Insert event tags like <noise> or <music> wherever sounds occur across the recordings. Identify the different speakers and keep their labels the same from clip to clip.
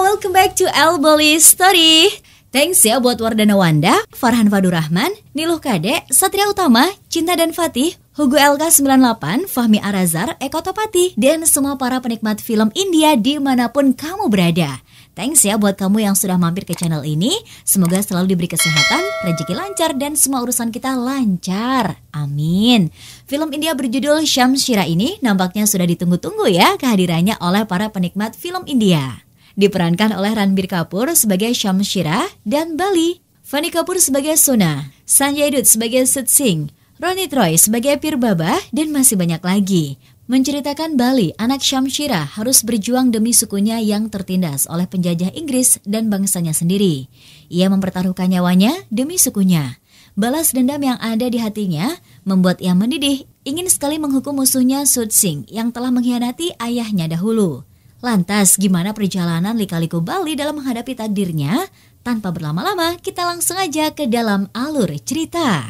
Speaker 1: welcome back to El Boli Story. Thanks ya buat Wardana Wanda, Farhan Fadu Rahman, Niluh Kade, Satria Utama, Cinta dan Fatih, Hugo LK98, Fahmi Arazar, Eko Topati, dan semua para penikmat film India dimanapun kamu berada. Thanks ya buat kamu yang sudah mampir ke channel ini. Semoga selalu diberi kesehatan, rezeki lancar, dan semua urusan kita lancar. Amin. Film India berjudul Syamshira ini nampaknya sudah ditunggu-tunggu ya kehadirannya oleh para penikmat film India diperankan oleh Ranbir Kapoor sebagai Syamshira dan Bali, Fanny Kapoor sebagai Suna, Sanjay Dutt sebagai Sut Singh, Ronnie Troy sebagai Pir Baba, dan masih banyak lagi. Menceritakan Bali, anak Syamshira harus berjuang demi sukunya yang tertindas oleh penjajah Inggris dan bangsanya sendiri. Ia mempertaruhkan nyawanya demi sukunya. Balas dendam yang ada di hatinya membuat ia mendidih ingin sekali menghukum musuhnya Sud Singh yang telah mengkhianati ayahnya dahulu. Lantas, gimana perjalanan Lika-Liku Bali dalam menghadapi takdirnya? Tanpa berlama-lama, kita langsung aja ke dalam alur cerita.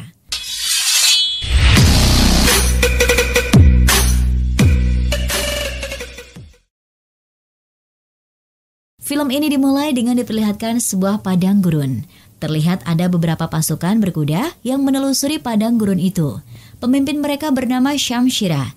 Speaker 1: Film ini dimulai dengan diperlihatkan sebuah padang gurun. Terlihat ada beberapa pasukan berkuda yang menelusuri padang gurun itu. Pemimpin mereka bernama Syamsira,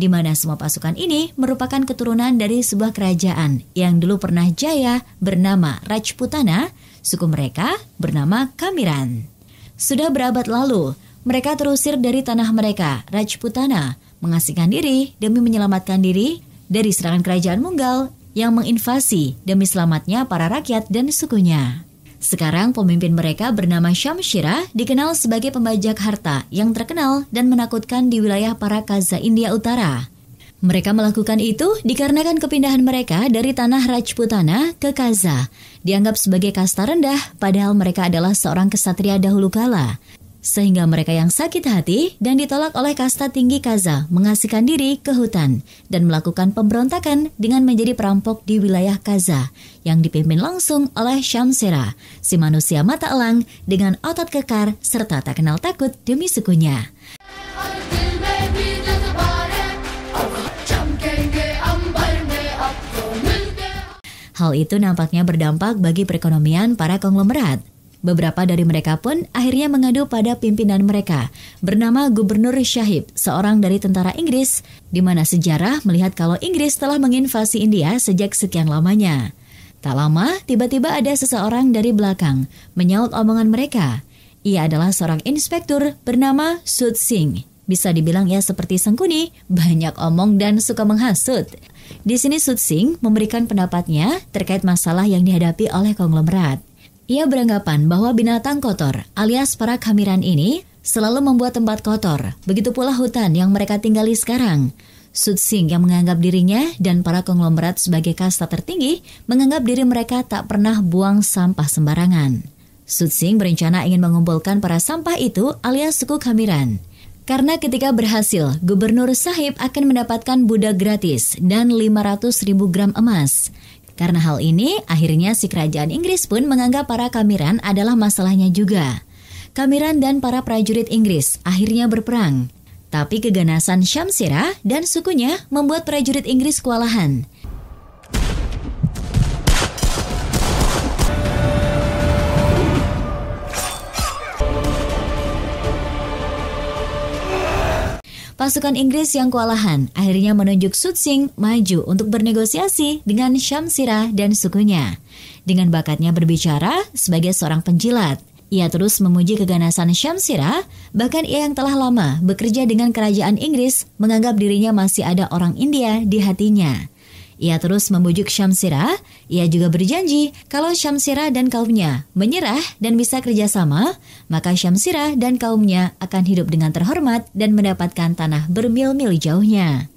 Speaker 1: di mana semua pasukan ini merupakan keturunan dari sebuah kerajaan yang dulu pernah jaya bernama Rajputana, suku mereka bernama Kamiran. Sudah berabad lalu, mereka terusir dari tanah mereka, Rajputana, mengasingkan diri demi menyelamatkan diri dari serangan kerajaan Munggal yang menginvasi demi selamatnya para rakyat dan sukunya. Sekarang pemimpin mereka bernama Syamshirah dikenal sebagai pembajak harta yang terkenal dan menakutkan di wilayah para Kaza India Utara. Mereka melakukan itu dikarenakan kepindahan mereka dari tanah Rajputana ke Kaza. Dianggap sebagai kasta rendah, padahal mereka adalah seorang kesatria dahulu kala sehingga mereka yang sakit hati dan ditolak oleh kasta tinggi Kaza mengasihkan diri ke hutan dan melakukan pemberontakan dengan menjadi perampok di wilayah Kaza yang dipimpin langsung oleh Syamsera, si manusia mata elang dengan otot kekar serta tak kenal takut demi sukunya. Hal itu nampaknya berdampak bagi perekonomian para konglomerat Beberapa dari mereka pun akhirnya mengadu pada pimpinan mereka, bernama Gubernur Syahib, seorang dari tentara Inggris, di mana sejarah melihat kalau Inggris telah menginvasi India sejak sekian lamanya. Tak lama, tiba-tiba ada seseorang dari belakang menyaut omongan mereka. Ia adalah seorang inspektur bernama Sud Singh. Bisa dibilang ia seperti Sengkuni, banyak omong dan suka menghasut. Di sini Sud Singh memberikan pendapatnya terkait masalah yang dihadapi oleh konglomerat. Ia beranggapan bahwa binatang kotor alias para khamiran ini selalu membuat tempat kotor, begitu pula hutan yang mereka tinggali sekarang. Sutsing yang menganggap dirinya dan para konglomerat sebagai kasta tertinggi menganggap diri mereka tak pernah buang sampah sembarangan. Sutsing berencana ingin mengumpulkan para sampah itu alias suku khamiran. Karena ketika berhasil, Gubernur Sahib akan mendapatkan budak gratis dan 500 ribu gram emas. Karena hal ini, akhirnya si kerajaan Inggris pun menganggap para kamiran adalah masalahnya juga. Kamiran dan para prajurit Inggris akhirnya berperang. Tapi keganasan Syamsirah dan sukunya membuat prajurit Inggris kewalahan. Pasukan Inggris yang kewalahan akhirnya menunjuk Sutsing maju untuk bernegosiasi dengan Syamsira dan sukunya. Dengan bakatnya berbicara sebagai seorang penjilat, ia terus memuji keganasan Syamsira, bahkan ia yang telah lama bekerja dengan kerajaan Inggris menganggap dirinya masih ada orang India di hatinya. Ia terus membujuk Syamsirah. Ia juga berjanji kalau Syamsirah dan kaumnya menyerah dan bisa kerjasama, maka Syamsirah dan kaumnya akan hidup dengan terhormat dan mendapatkan tanah bermil-mil jauhnya.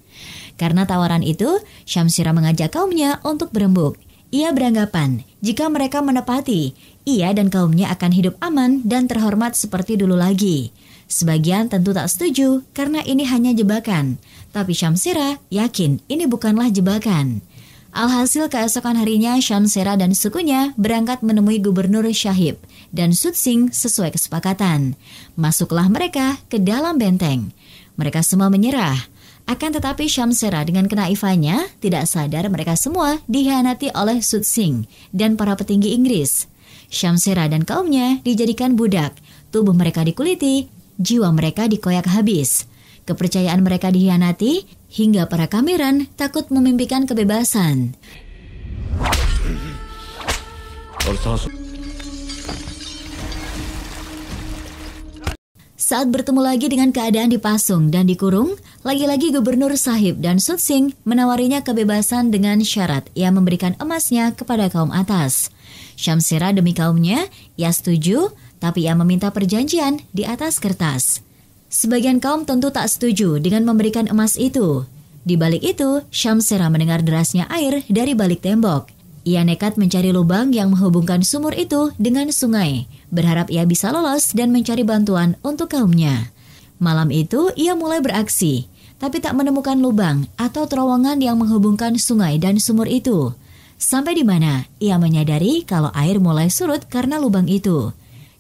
Speaker 1: Karena tawaran itu, Syamsirah mengajak kaumnya untuk berembuk. Ia beranggapan jika mereka menepati, ia dan kaumnya akan hidup aman dan terhormat seperti dulu lagi. Sebagian tentu tak setuju karena ini hanya jebakan. Tapi Syamsira yakin ini bukanlah jebakan. Alhasil keesokan harinya Syamsira dan sukunya berangkat menemui Gubernur Syahib dan Sutsing sesuai kesepakatan. Masuklah mereka ke dalam benteng. Mereka semua menyerah. Akan tetapi Syamsera dengan kenaifannya tidak sadar mereka semua dihianati oleh Sutsing dan para petinggi Inggris. Syamsera dan kaumnya dijadikan budak, tubuh mereka dikuliti, jiwa mereka dikoyak habis. Kepercayaan mereka dihianati hingga para kameran takut memimpikan kebebasan. Saat bertemu lagi dengan keadaan dipasung dan dikurung, lagi-lagi Gubernur Sahib dan Sutsing menawarinya kebebasan dengan syarat ia memberikan emasnya kepada kaum atas. Syamsira demi kaumnya, ia setuju, tapi ia meminta perjanjian di atas kertas. Sebagian kaum tentu tak setuju dengan memberikan emas itu. Di balik itu, Syamsera mendengar derasnya air dari balik tembok. Ia nekat mencari lubang yang menghubungkan sumur itu dengan sungai, berharap ia bisa lolos dan mencari bantuan untuk kaumnya. Malam itu, ia mulai beraksi, tapi tak menemukan lubang atau terowongan yang menghubungkan sungai dan sumur itu. Sampai di mana ia menyadari kalau air mulai surut karena lubang itu.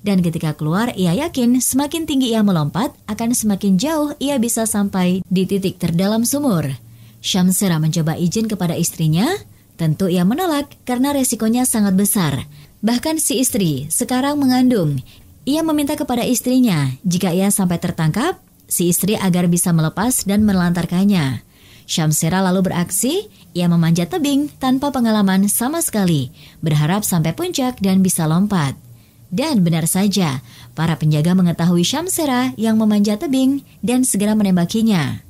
Speaker 1: Dan ketika keluar, ia yakin semakin tinggi ia melompat, akan semakin jauh ia bisa sampai di titik terdalam sumur. Syamsera mencoba izin kepada istrinya, tentu ia menolak karena resikonya sangat besar. Bahkan si istri sekarang mengandung. Ia meminta kepada istrinya, jika ia sampai tertangkap, si istri agar bisa melepas dan melantarkannya. Syamsera lalu beraksi, ia memanjat tebing tanpa pengalaman sama sekali, berharap sampai puncak dan bisa lompat. Dan benar saja, para penjaga mengetahui Syamsera yang memanjat tebing dan segera menembakinya.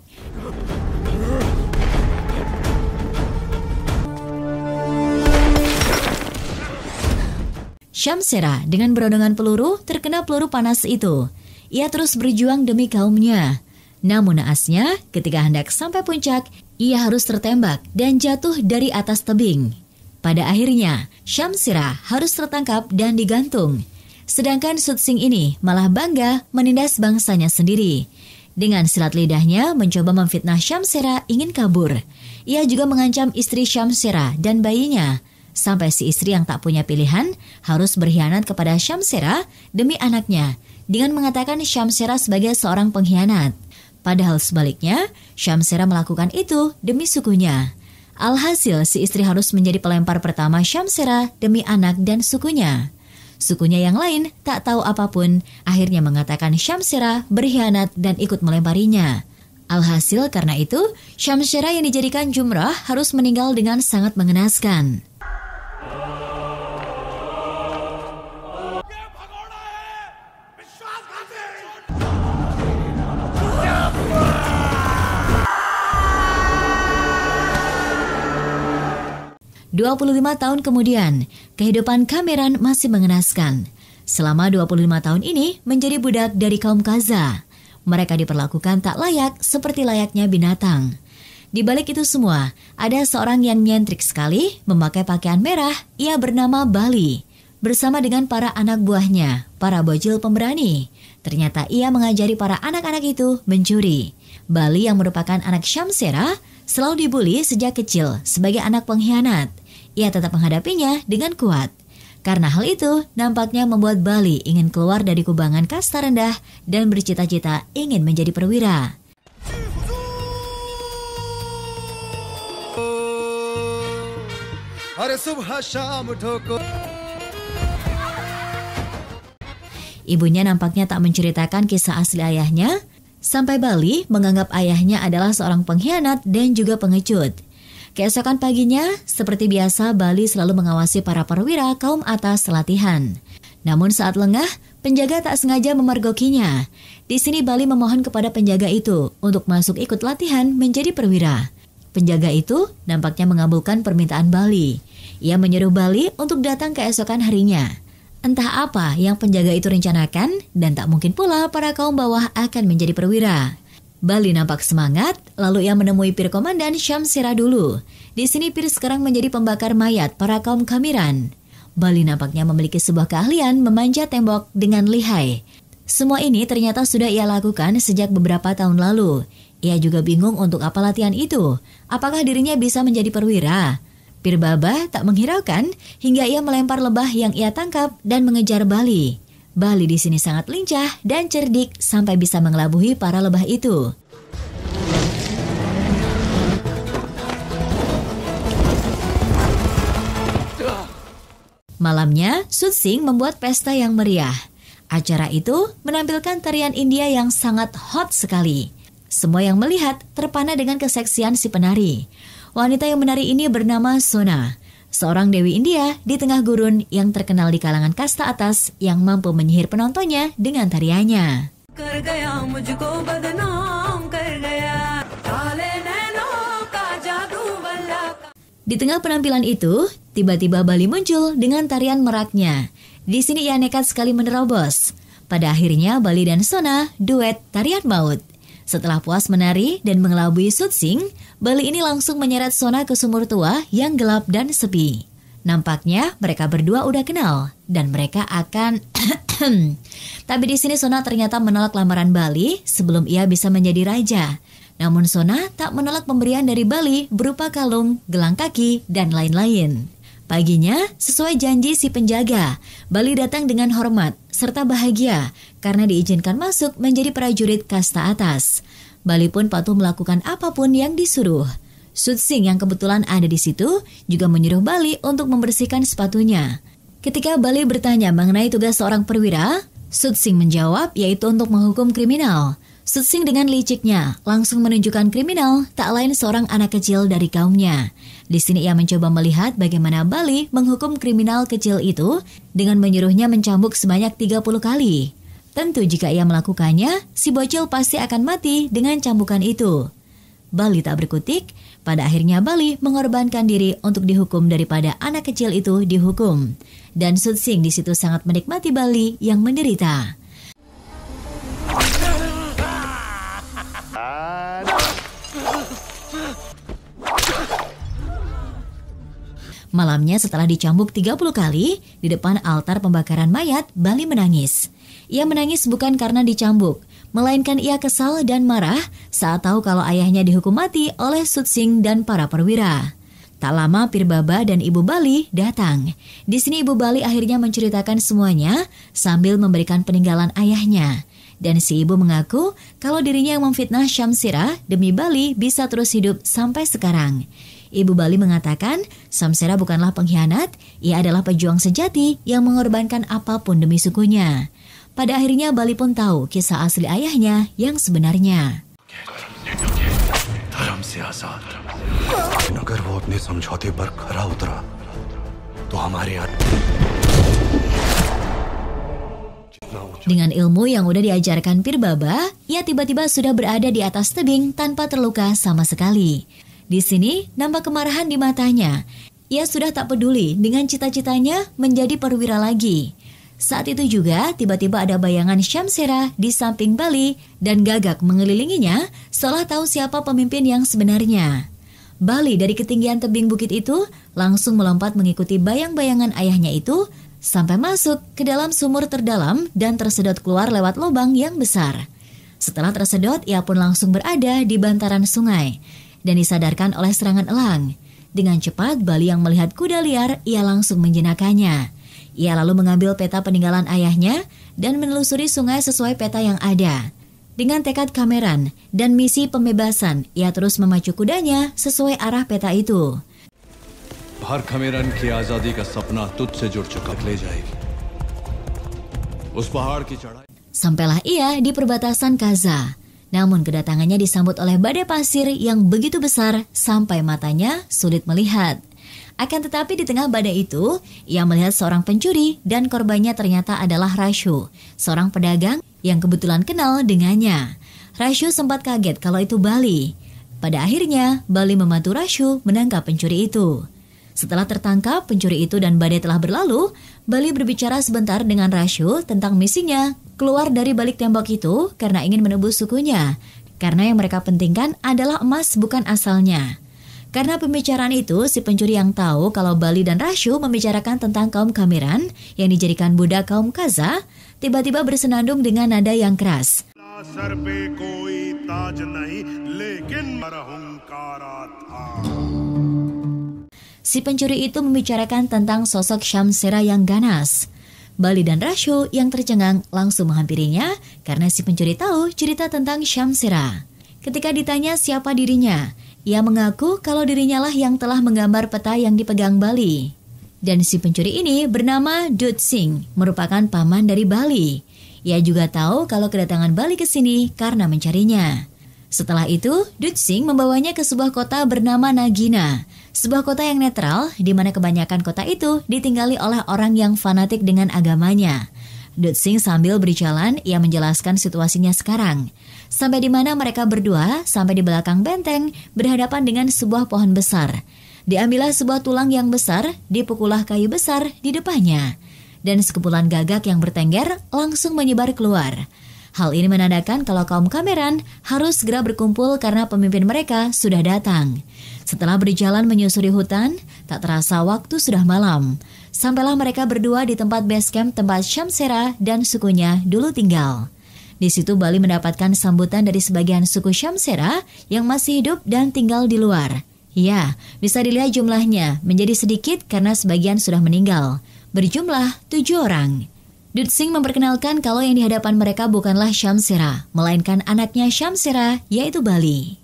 Speaker 1: Syamsera dengan berondongan peluru terkena peluru panas itu. Ia terus berjuang demi kaumnya. Namun naasnya, ketika hendak sampai puncak, ia harus tertembak dan jatuh dari atas tebing. Pada akhirnya, Syamsira harus tertangkap dan digantung. Sedangkan Sutsing ini malah bangga menindas bangsanya sendiri. Dengan silat lidahnya mencoba memfitnah Syamsera ingin kabur. Ia juga mengancam istri Syamsera dan bayinya. Sampai si istri yang tak punya pilihan harus berkhianat kepada Syamsera demi anaknya dengan mengatakan Syamsera sebagai seorang pengkhianat. Padahal sebaliknya, Syamsera melakukan itu demi sukunya. Alhasil si istri harus menjadi pelempar pertama Syamsera demi anak dan sukunya. Sukunya yang lain tak tahu apapun, akhirnya mengatakan Syamsira berkhianat dan ikut melemparinya. Alhasil karena itu, Syamsira yang dijadikan jumrah harus meninggal dengan sangat mengenaskan. 25 tahun kemudian, kehidupan Kameran masih mengenaskan. Selama 25 tahun ini menjadi budak dari kaum Kaza. Mereka diperlakukan tak layak seperti layaknya binatang. Di balik itu semua, ada seorang yang nyentrik sekali memakai pakaian merah, ia bernama Bali. Bersama dengan para anak buahnya, para bojil pemberani. Ternyata ia mengajari para anak-anak itu mencuri. Bali yang merupakan anak Syamsera selalu dibully sejak kecil sebagai anak pengkhianat ia tetap menghadapinya dengan kuat. Karena hal itu, nampaknya membuat Bali ingin keluar dari kubangan kasta rendah dan bercita-cita ingin menjadi perwira. Ibunya nampaknya tak menceritakan kisah asli ayahnya, sampai Bali menganggap ayahnya adalah seorang pengkhianat dan juga pengecut. Keesokan paginya, seperti biasa Bali selalu mengawasi para perwira kaum atas latihan. Namun saat lengah, penjaga tak sengaja memergokinya. Di sini Bali memohon kepada penjaga itu untuk masuk ikut latihan menjadi perwira. Penjaga itu nampaknya mengabulkan permintaan Bali. Ia menyuruh Bali untuk datang keesokan harinya. Entah apa yang penjaga itu rencanakan dan tak mungkin pula para kaum bawah akan menjadi perwira. Bali nampak semangat, lalu ia menemui Pir Komandan Syamsira dulu. Di sini Pir sekarang menjadi pembakar mayat para kaum Kamiran. Bali nampaknya memiliki sebuah keahlian memanjat tembok dengan lihai. Semua ini ternyata sudah ia lakukan sejak beberapa tahun lalu. Ia juga bingung untuk apa latihan itu. Apakah dirinya bisa menjadi perwira? Pir Baba tak menghiraukan hingga ia melempar lebah yang ia tangkap dan mengejar Bali. Bali di sini sangat lincah dan cerdik sampai bisa mengelabuhi para lebah itu. Malamnya, Sun Sing membuat pesta yang meriah. Acara itu menampilkan tarian India yang sangat hot sekali. Semua yang melihat terpana dengan keseksian si penari. Wanita yang menari ini bernama Sona seorang Dewi India di tengah gurun yang terkenal di kalangan kasta atas yang mampu menyihir penontonnya dengan tariannya. Di tengah penampilan itu, tiba-tiba Bali muncul dengan tarian meraknya. Di sini ia nekat sekali menerobos. Pada akhirnya Bali dan Sona duet tarian maut. Setelah puas menari dan mengelabui Sutsing, Bali ini langsung menyeret Sona ke sumur tua yang gelap dan sepi. Nampaknya mereka berdua udah kenal dan mereka akan <clears throat> Tapi di sini Sona ternyata menolak lamaran Bali sebelum ia bisa menjadi raja. Namun Sona tak menolak pemberian dari Bali berupa kalung, gelang kaki, dan lain-lain. Paginya, sesuai janji si penjaga, Bali datang dengan hormat serta bahagia karena diizinkan masuk menjadi prajurit kasta atas. Bali pun patuh melakukan apapun yang disuruh. Sutsing yang kebetulan ada di situ juga menyuruh Bali untuk membersihkan sepatunya. Ketika Bali bertanya mengenai tugas seorang perwira, Sutsing menjawab yaitu untuk menghukum kriminal. Sutsing dengan liciknya langsung menunjukkan kriminal tak lain seorang anak kecil dari kaumnya. Di sini ia mencoba melihat bagaimana Bali menghukum kriminal kecil itu dengan menyuruhnya mencambuk sebanyak 30 kali. Tentu jika ia melakukannya, si bocil pasti akan mati dengan cambukan itu. Bali tak berkutik, pada akhirnya Bali mengorbankan diri untuk dihukum daripada anak kecil itu dihukum. Dan Sutsing di situ sangat menikmati Bali yang menderita. Malamnya setelah dicambuk 30 kali, di depan altar pembakaran mayat, Bali menangis. Ia menangis bukan karena dicambuk, melainkan ia kesal dan marah saat tahu kalau ayahnya dihukum mati oleh Sutsing dan para perwira. Tak lama Pirbaba dan Ibu Bali datang. Di sini Ibu Bali akhirnya menceritakan semuanya sambil memberikan peninggalan ayahnya. Dan si ibu mengaku kalau dirinya yang memfitnah Syamsira demi Bali bisa terus hidup sampai sekarang. Ibu Bali mengatakan, Samsera bukanlah pengkhianat, ia adalah pejuang sejati yang mengorbankan apapun demi sukunya. Pada akhirnya Bali pun tahu kisah asli ayahnya yang sebenarnya. Dengan ilmu yang udah diajarkan Pir Baba, ia tiba-tiba sudah berada di atas tebing tanpa terluka sama sekali. Di sini nampak kemarahan di matanya. Ia sudah tak peduli dengan cita-citanya menjadi perwira lagi. Saat itu juga tiba-tiba ada bayangan Syamsera di samping Bali dan gagak mengelilinginya seolah tahu siapa pemimpin yang sebenarnya. Bali dari ketinggian tebing bukit itu langsung melompat mengikuti bayang-bayangan ayahnya itu sampai masuk ke dalam sumur terdalam dan tersedot keluar lewat lubang yang besar. Setelah tersedot, ia pun langsung berada di bantaran sungai dan disadarkan oleh serangan elang. Dengan cepat, Bali yang melihat kuda liar, ia langsung menjenakannya. Ia lalu mengambil peta peninggalan ayahnya dan menelusuri sungai sesuai peta yang ada. Dengan tekad Kameran dan misi pembebasan, ia terus memacu kudanya sesuai arah peta itu. Sampailah ia di perbatasan Gaza. Namun kedatangannya disambut oleh badai pasir yang begitu besar sampai matanya sulit melihat. Akan tetapi di tengah badai itu, ia melihat seorang pencuri dan korbannya ternyata adalah Rasyu, seorang pedagang yang kebetulan kenal dengannya. Rasyu sempat kaget kalau itu Bali. Pada akhirnya, Bali membantu Rasyu menangkap pencuri itu. Setelah tertangkap, pencuri itu dan badai telah berlalu, Bali berbicara sebentar dengan Rasyu tentang misinya keluar dari balik tembok itu karena ingin menebus sukunya. Karena yang mereka pentingkan adalah emas bukan asalnya. Karena pembicaraan itu, si pencuri yang tahu kalau Bali dan Rasyu membicarakan tentang kaum Kamiran yang dijadikan Buddha kaum Kaza, tiba-tiba bersenandung dengan nada yang keras. Si pencuri itu membicarakan tentang sosok Syamsera yang ganas. Bali dan Rasho yang tercengang langsung menghampirinya karena si pencuri tahu cerita tentang Syamsera. Ketika ditanya siapa dirinya, ia mengaku kalau dirinya lah yang telah menggambar peta yang dipegang Bali. Dan si pencuri ini bernama Dut Singh, merupakan paman dari Bali. Ia juga tahu kalau kedatangan Bali ke sini karena mencarinya. Setelah itu, Dut Singh membawanya ke sebuah kota bernama Nagina, sebuah kota yang netral, di mana kebanyakan kota itu ditinggali oleh orang yang fanatik dengan agamanya. Dutsing sambil berjalan, ia menjelaskan situasinya sekarang. Sampai di mana mereka berdua, sampai di belakang benteng, berhadapan dengan sebuah pohon besar. Diambillah sebuah tulang yang besar, dipukulah kayu besar di depannya. Dan sekumpulan gagak yang bertengger langsung menyebar keluar. Hal ini menandakan kalau kaum kameran harus segera berkumpul karena pemimpin mereka sudah datang. Setelah berjalan menyusuri hutan, tak terasa waktu sudah malam. Sampailah mereka berdua di tempat base camp tempat Syamsera dan sukunya dulu tinggal. Di situ Bali mendapatkan sambutan dari sebagian suku Syamsera yang masih hidup dan tinggal di luar. Ya, bisa dilihat jumlahnya menjadi sedikit karena sebagian sudah meninggal. Berjumlah tujuh orang. Dutsing memperkenalkan kalau yang di hadapan mereka bukanlah Syamsera, melainkan anaknya Syamsera, yaitu Bali.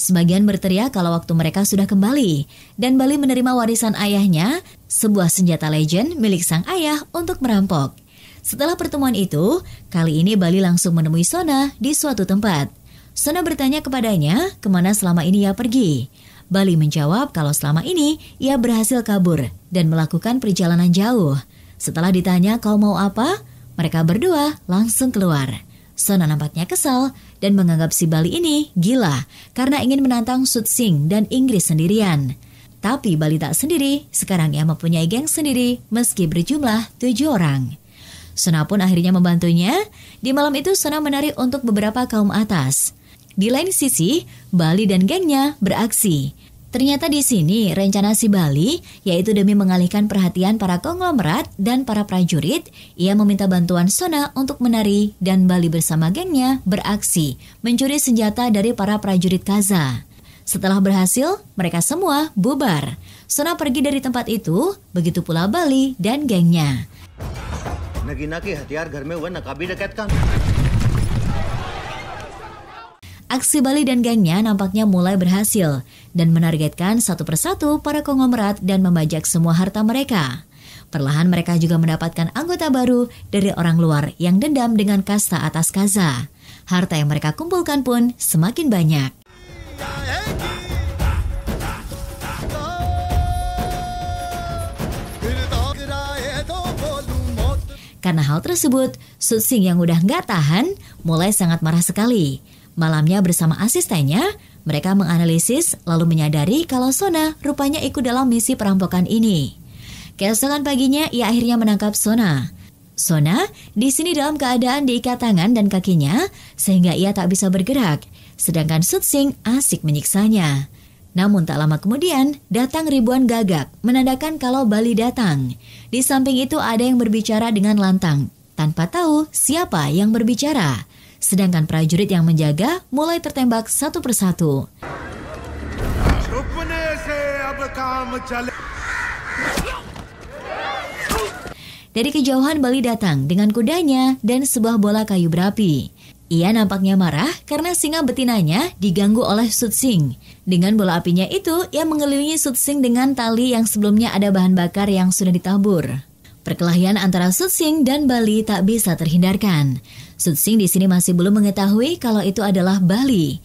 Speaker 1: Sebagian berteriak kalau waktu mereka sudah kembali, dan Bali menerima warisan ayahnya, sebuah senjata legend milik sang ayah untuk merampok. Setelah pertemuan itu, kali ini Bali langsung menemui Sona di suatu tempat. Sona bertanya kepadanya kemana selama ini ia pergi. Bali menjawab kalau selama ini ia berhasil kabur dan melakukan perjalanan jauh. Setelah ditanya kau mau apa, mereka berdua langsung keluar. Sona nampaknya kesal dan menganggap si Bali ini gila karena ingin menantang Sing dan Inggris sendirian. Tapi Bali tak sendiri, sekarang ia mempunyai geng sendiri meski berjumlah tujuh orang. Sona pun akhirnya membantunya. Di malam itu Sona menari untuk beberapa kaum atas. Di lain sisi, Bali dan gengnya beraksi. Ternyata di sini rencana si Bali, yaitu demi mengalihkan perhatian para konglomerat dan para prajurit, ia meminta bantuan Sona untuk menari dan Bali bersama gengnya beraksi, mencuri senjata dari para prajurit Kaza. Setelah berhasil, mereka semua bubar. Sona pergi dari tempat itu, begitu pula Bali dan gengnya. Nagi-nagi hati Aksi Bali dan gengnya nampaknya mulai berhasil dan menargetkan satu persatu para konglomerat dan membajak semua harta mereka. Perlahan mereka juga mendapatkan anggota baru dari orang luar yang dendam dengan kasta atas kaza. Harta yang mereka kumpulkan pun semakin banyak. Karena hal tersebut, Sutsing yang udah nggak tahan mulai sangat marah sekali. Malamnya bersama asistennya, mereka menganalisis lalu menyadari kalau Sona rupanya ikut dalam misi perampokan ini. Keesokan paginya, ia akhirnya menangkap Sona. Sona di sini dalam keadaan diikat tangan dan kakinya sehingga ia tak bisa bergerak, sedangkan Sutsing asik menyiksanya. Namun tak lama kemudian, datang ribuan gagak menandakan kalau Bali datang. Di samping itu ada yang berbicara dengan lantang, tanpa tahu siapa yang berbicara sedangkan prajurit yang menjaga mulai tertembak satu persatu. Dari kejauhan Bali datang dengan kudanya dan sebuah bola kayu berapi. Ia nampaknya marah karena singa betinanya diganggu oleh Sutsing. Dengan bola apinya itu, ia mengelilingi Sutsing dengan tali yang sebelumnya ada bahan bakar yang sudah ditabur. Perkelahian antara Sutsing dan Bali tak bisa terhindarkan. Sutsing di sini masih belum mengetahui kalau itu adalah Bali.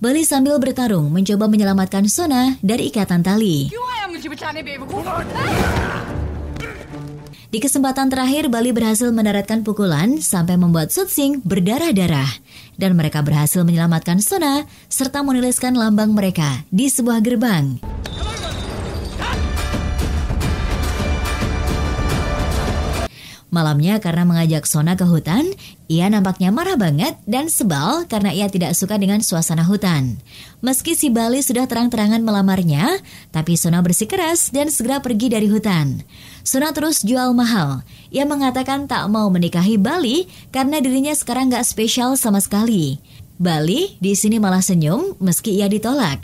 Speaker 1: Bali sambil bertarung mencoba menyelamatkan Sona dari ikatan tali. Di kesempatan terakhir, Bali berhasil mendaratkan pukulan sampai membuat Sutsing berdarah-darah. Dan mereka berhasil menyelamatkan Sona serta menuliskan lambang mereka di sebuah gerbang. Malamnya karena mengajak Sona ke hutan, ia nampaknya marah banget dan sebal karena ia tidak suka dengan suasana hutan. Meski si Bali sudah terang-terangan melamarnya, tapi Sona bersikeras dan segera pergi dari hutan. Sona terus jual mahal. Ia mengatakan tak mau menikahi Bali karena dirinya sekarang gak spesial sama sekali. Bali di sini malah senyum meski ia ditolak.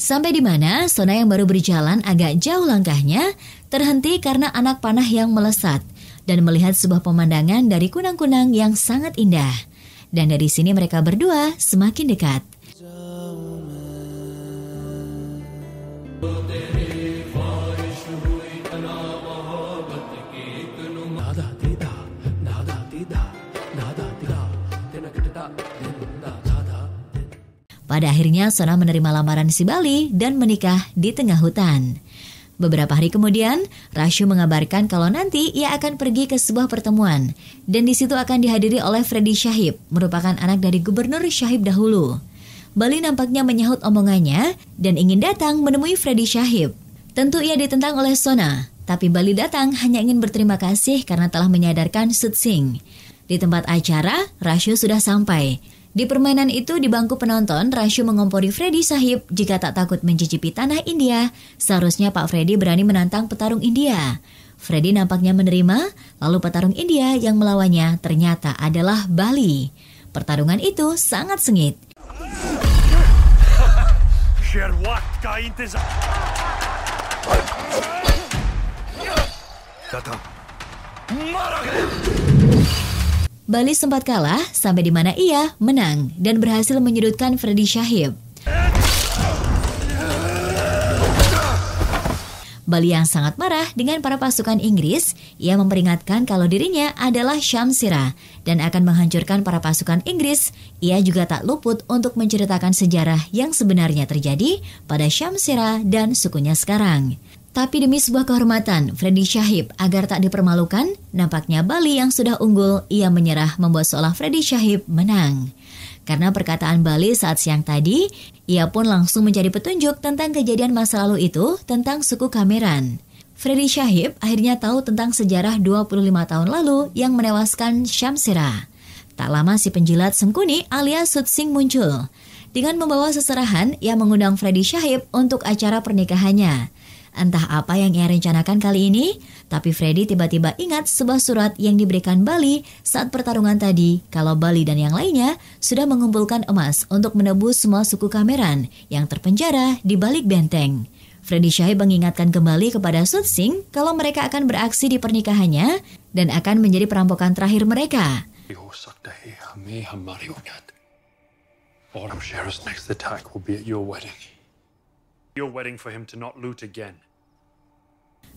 Speaker 1: Sampai di mana Sona yang baru berjalan agak jauh langkahnya terhenti karena anak panah yang melesat – dan melihat sebuah pemandangan dari kunang-kunang yang sangat indah. Dan dari sini mereka berdua semakin dekat. Pada akhirnya Sona menerima lamaran si Bali dan menikah di tengah hutan. Beberapa hari kemudian, Rasyu mengabarkan kalau nanti ia akan pergi ke sebuah pertemuan dan di situ akan dihadiri oleh Freddy Syahib, merupakan anak dari Gubernur Syahib dahulu. Bali nampaknya menyahut omongannya dan ingin datang menemui Freddy Syahib. Tentu ia ditentang oleh Sona, tapi Bali datang hanya ingin berterima kasih karena telah menyadarkan Sutsing. Di tempat acara, Rasyu sudah sampai di permainan itu di bangku penonton, Rasyu mengompori Freddy Sahib jika tak takut mencicipi tanah India. Seharusnya Pak Freddy berani menantang petarung India. Freddy nampaknya menerima, lalu petarung India yang melawannya ternyata adalah Bali. Pertarungan itu sangat sengit. Datang. Bali sempat kalah sampai di mana ia menang dan berhasil menyudutkan Freddy Syahib. Bali yang sangat marah dengan para pasukan Inggris, ia memperingatkan kalau dirinya adalah Syamsira dan akan menghancurkan para pasukan Inggris. Ia juga tak luput untuk menceritakan sejarah yang sebenarnya terjadi pada Syamsira dan sukunya sekarang. Tapi demi sebuah kehormatan, Freddy Syahib agar tak dipermalukan, nampaknya Bali yang sudah unggul, ia menyerah membuat seolah Freddy Syahib menang. Karena perkataan Bali saat siang tadi, ia pun langsung mencari petunjuk tentang kejadian masa lalu itu tentang suku Kameran. Freddy Syahib akhirnya tahu tentang sejarah 25 tahun lalu yang menewaskan Syamsira. Tak lama si penjilat Sengkuni alias Sutsing muncul. Dengan membawa seserahan, ia mengundang Freddy Syahib untuk acara pernikahannya. Entah apa yang ia rencanakan kali ini, tapi Freddy tiba-tiba ingat sebuah surat yang diberikan Bali saat pertarungan tadi kalau Bali dan yang lainnya sudah mengumpulkan emas untuk menebus semua suku Kameran yang terpenjara di balik benteng. Freddy Syahid mengingatkan kembali kepada Sutsing kalau mereka akan beraksi di pernikahannya dan akan menjadi perampokan terakhir mereka. next attack will be at your wedding.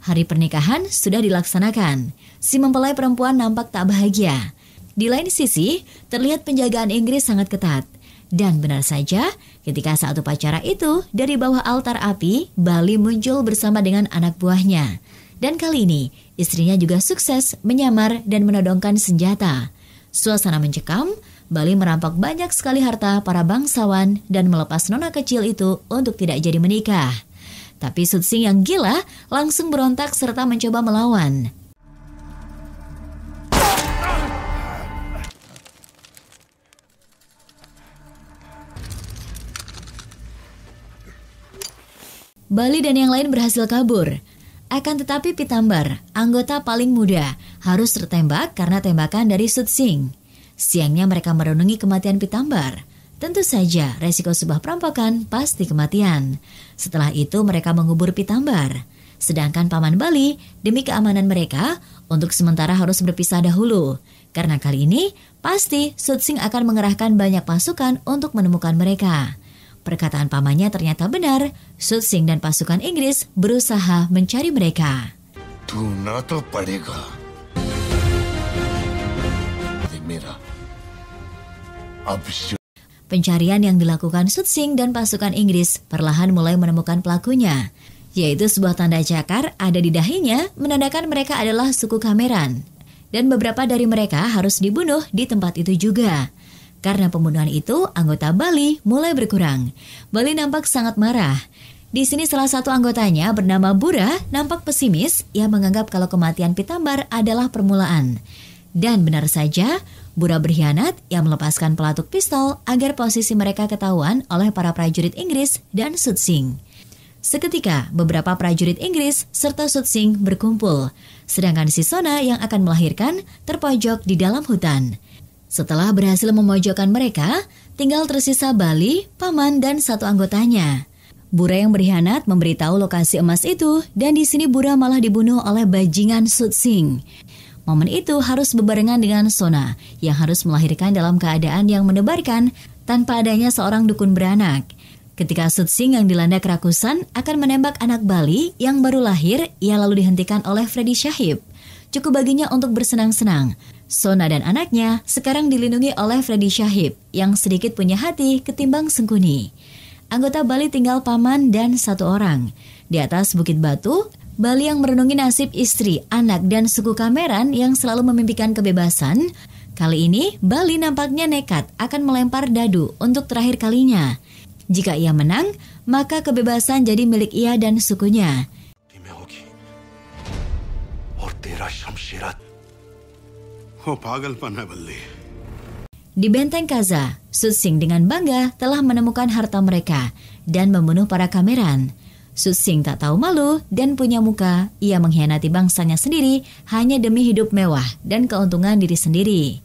Speaker 1: Hari pernikahan sudah dilaksanakan. Si mempelai perempuan nampak tak bahagia. Di lain sisi, terlihat penjagaan Inggris sangat ketat. Dan benar saja, ketika saat upacara itu, dari bawah altar api, Bali muncul bersama dengan anak buahnya. Dan kali ini, istrinya juga sukses menyamar dan menodongkan senjata. Suasana mencekam, Bali merampok banyak sekali harta para bangsawan dan melepas nona kecil itu untuk tidak jadi menikah. Tapi Sutsing yang gila langsung berontak serta mencoba melawan. Bali dan yang lain berhasil kabur. Akan tetapi Pitambar, anggota paling muda, harus tertembak karena tembakan dari Sutsing. Siangnya mereka merenungi kematian Pitambar. Tentu saja resiko sebuah perampokan pasti kematian. Setelah itu mereka mengubur Pitambar. Sedangkan Paman Bali, demi keamanan mereka, untuk sementara harus berpisah dahulu. Karena kali ini, pasti Sutsing akan mengerahkan banyak pasukan untuk menemukan mereka. Perkataan pamannya ternyata benar, Sutsing dan pasukan Inggris berusaha mencari mereka. Tunata padega. Pencarian yang dilakukan Sutsing dan pasukan Inggris perlahan mulai menemukan pelakunya, yaitu sebuah tanda cakar ada di dahinya menandakan mereka adalah suku Kameran. Dan beberapa dari mereka harus dibunuh di tempat itu juga. Karena pembunuhan itu, anggota Bali mulai berkurang. Bali nampak sangat marah. Di sini salah satu anggotanya bernama Bura nampak pesimis yang menganggap kalau kematian Pitambar adalah permulaan. Dan benar saja, Bura berkhianat yang melepaskan pelatuk pistol agar posisi mereka ketahuan oleh para prajurit Inggris dan Sutsing. Seketika, beberapa prajurit Inggris serta Sutsing berkumpul, sedangkan Sisona yang akan melahirkan terpojok di dalam hutan. Setelah berhasil memojokkan mereka, tinggal tersisa Bali, Paman, dan satu anggotanya. Bura yang berkhianat memberitahu lokasi emas itu dan di sini Bura malah dibunuh oleh bajingan Sutsing. Momen itu harus berbarengan dengan Sona yang harus melahirkan dalam keadaan yang menebarkan tanpa adanya seorang dukun beranak. Ketika Sutsing yang dilanda kerakusan akan menembak anak Bali yang baru lahir, ia lalu dihentikan oleh Freddy Syahib. Cukup baginya untuk bersenang-senang. Sona dan anaknya sekarang dilindungi oleh Freddy Syahib yang sedikit punya hati ketimbang Sengkuni. Anggota Bali tinggal paman dan satu orang. Di atas Bukit Batu, Bali yang merenungi nasib istri, anak, dan suku Kameran yang selalu memimpikan kebebasan, kali ini Bali nampaknya nekat akan melempar dadu untuk terakhir kalinya. Jika ia menang, maka kebebasan jadi milik ia dan sukunya. Oh, Di benteng Kaza, Sutsing dengan bangga telah menemukan harta mereka dan membunuh para kameran. Susing tak tahu malu dan punya muka, ia mengkhianati bangsanya sendiri hanya demi hidup mewah dan keuntungan diri sendiri.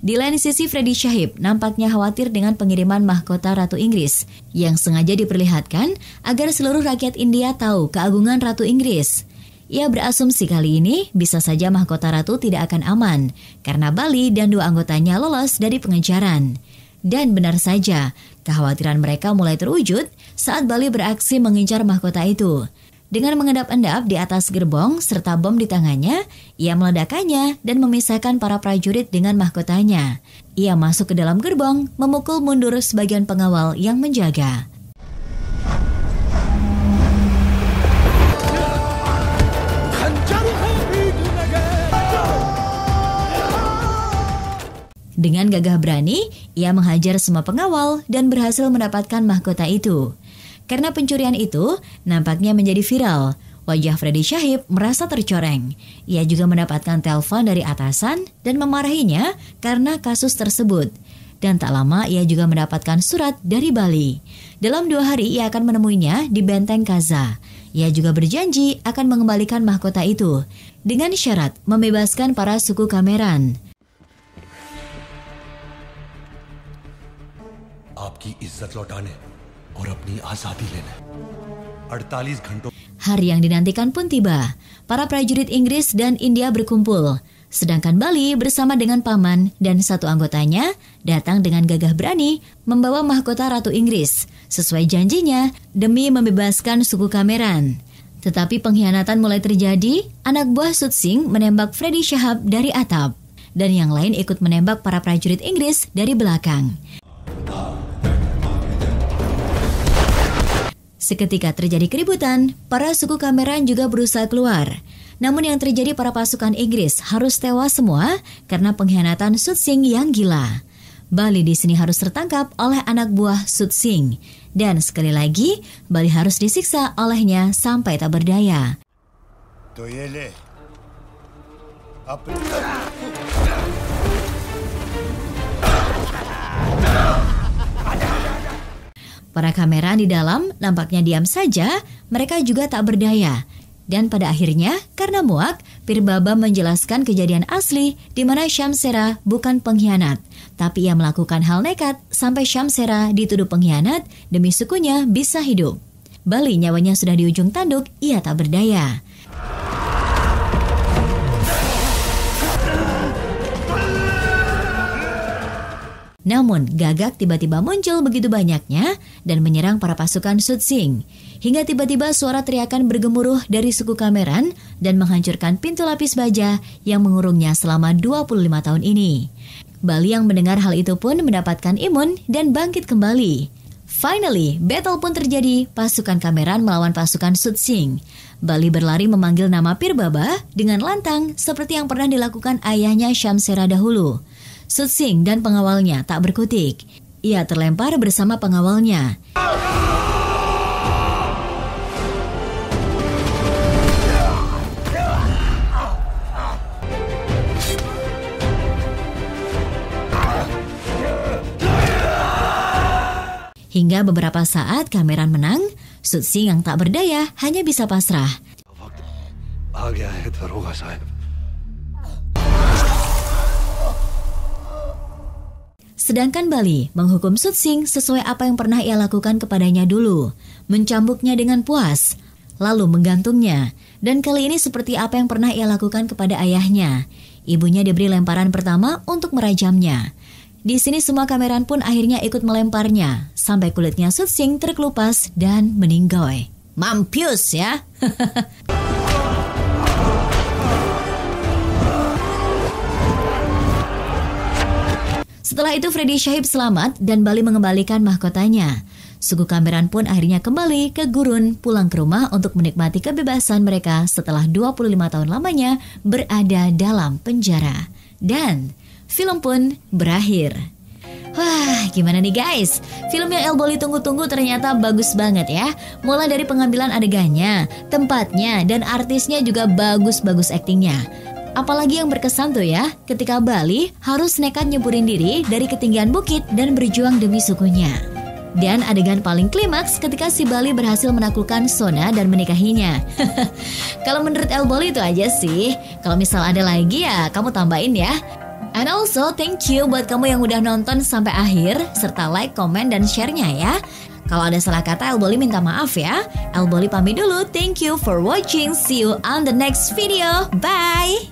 Speaker 1: Di lain sisi, Freddy Syahib nampaknya khawatir dengan pengiriman mahkota Ratu Inggris yang sengaja diperlihatkan agar seluruh rakyat India tahu keagungan Ratu Inggris. Ia berasumsi kali ini bisa saja mahkota ratu tidak akan aman karena Bali dan dua anggotanya lolos dari pengejaran. Dan benar saja, Kekhawatiran mereka mulai terwujud saat Bali beraksi mengincar mahkota itu. Dengan mengendap-endap di atas gerbong serta bom di tangannya, ia meledakannya dan memisahkan para prajurit dengan mahkotanya. Ia masuk ke dalam gerbong, memukul mundur sebagian pengawal yang menjaga. Dengan gagah berani, ia menghajar semua pengawal dan berhasil mendapatkan mahkota itu. Karena pencurian itu nampaknya menjadi viral. Wajah Freddy Syahib merasa tercoreng. Ia juga mendapatkan telepon dari atasan dan memarahinya karena kasus tersebut. Dan tak lama ia juga mendapatkan surat dari Bali. Dalam dua hari ia akan menemuinya di Benteng Kaza. Ia juga berjanji akan mengembalikan mahkota itu dengan syarat membebaskan para suku Kameran. आपकी इज्जत लौटाने और अपनी आजादी लेने 48 घंटों Hari yang dinantikan pun tiba. Para prajurit Inggris dan India berkumpul. Sedangkan Bali bersama dengan paman dan satu anggotanya datang dengan gagah berani membawa mahkota Ratu Inggris sesuai janjinya demi membebaskan suku Kameran. Tetapi pengkhianatan mulai terjadi, anak buah Sutsing menembak Freddy Shahab dari atap dan yang lain ikut menembak para prajurit Inggris dari belakang. Seketika terjadi keributan, para suku Kameran juga berusaha keluar. Namun yang terjadi para pasukan Inggris harus tewas semua karena pengkhianatan Sutsing yang gila. Bali di sini harus tertangkap oleh anak buah Sutsing. Dan sekali lagi, Bali harus disiksa olehnya sampai tak berdaya. Apa? Para kamera di dalam nampaknya diam saja, mereka juga tak berdaya. Dan pada akhirnya, karena muak, Pirbaba menjelaskan kejadian asli di mana Syamsera bukan pengkhianat. Tapi ia melakukan hal nekat sampai Syamsera dituduh pengkhianat demi sukunya bisa hidup. Bali nyawanya sudah di ujung tanduk, ia tak berdaya. Namun, gagak tiba-tiba muncul begitu banyaknya dan menyerang para pasukan Sutsing. Hingga tiba-tiba suara teriakan bergemuruh dari suku Kameran dan menghancurkan pintu lapis baja yang mengurungnya selama 25 tahun ini. Bali yang mendengar hal itu pun mendapatkan imun dan bangkit kembali. Finally, battle pun terjadi, pasukan Kameran melawan pasukan Sutsing. Bali berlari memanggil nama Pirbaba dengan lantang seperti yang pernah dilakukan ayahnya Syamsera dahulu. Sutsing dan pengawalnya tak berkutik. Ia terlempar bersama pengawalnya. Hingga beberapa saat kameran menang, Sutsing yang tak berdaya hanya bisa pasrah. Sedangkan Bali menghukum Sutsing sesuai apa yang pernah ia lakukan kepadanya dulu, mencambuknya dengan puas, lalu menggantungnya. Dan kali ini seperti apa yang pernah ia lakukan kepada ayahnya. Ibunya diberi lemparan pertama untuk merajamnya. Di sini semua kameran pun akhirnya ikut melemparnya, sampai kulitnya Sutsing terkelupas dan meninggoy. Mampus ya! <laughs> Setelah itu Freddy Syahib selamat dan Bali mengembalikan mahkotanya. Suku Kameran pun akhirnya kembali ke gurun pulang ke rumah untuk menikmati kebebasan mereka setelah 25 tahun lamanya berada dalam penjara. Dan film pun berakhir. Wah, gimana nih guys? Film yang El Boli tunggu-tunggu ternyata bagus banget ya. Mulai dari pengambilan adegannya, tempatnya, dan artisnya juga bagus-bagus aktingnya. Apalagi yang berkesan tuh ya, ketika Bali harus nekat nyeburin diri dari ketinggian bukit dan berjuang demi sukunya. Dan adegan paling klimaks ketika si Bali berhasil menaklukkan Sona dan menikahinya. <laughs> Kalau menurut El Bali itu aja sih. Kalau misal ada lagi ya kamu tambahin ya. And also thank you buat kamu yang udah nonton sampai akhir serta like, comment dan share-nya ya. Kalau ada salah kata, Elboli minta maaf ya. Elboli pamit dulu. Thank you for watching. See you on the next video. Bye!